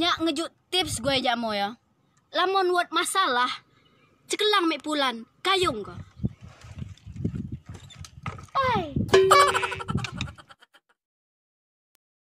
nya ngejut tips gue jamu ya lamun buat masalah cekelang mek pulan kayung kok